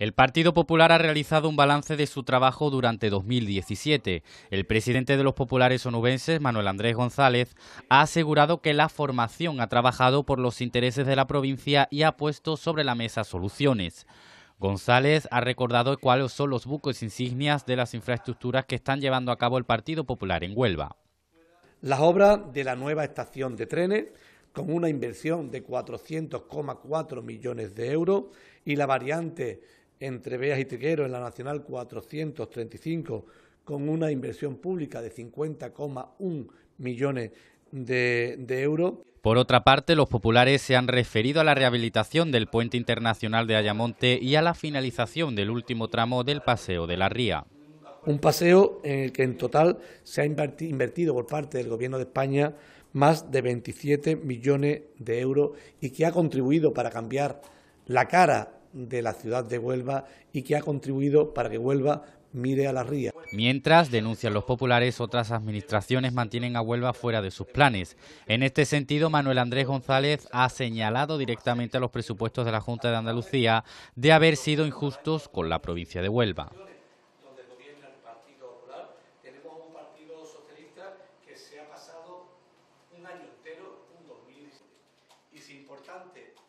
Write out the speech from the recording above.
El Partido Popular ha realizado un balance de su trabajo durante 2017. El presidente de los populares onubenses, Manuel Andrés González, ha asegurado que la formación ha trabajado por los intereses de la provincia y ha puesto sobre la mesa soluciones. González ha recordado cuáles son los buques insignias de las infraestructuras que están llevando a cabo el Partido Popular en Huelva. Las obras de la nueva estación de trenes, con una inversión de 400,4 millones de euros, y la variante entre Beas y Triguero en la Nacional 435 con una inversión pública de 50,1 millones de, de euros. Por otra parte, los populares se han referido a la rehabilitación del puente internacional de Ayamonte y a la finalización del último tramo del paseo de la Ría. Un paseo en el que en total se ha invertido por parte del Gobierno de España más de 27 millones de euros y que ha contribuido para cambiar la cara de la ciudad de Huelva y que ha contribuido para que Huelva mire a la ría. Mientras, denuncian los populares, otras administraciones mantienen a Huelva fuera de sus planes. En este sentido, Manuel Andrés González ha señalado directamente a los presupuestos de la Junta de Andalucía de haber sido injustos con la provincia de Huelva. ha Y importante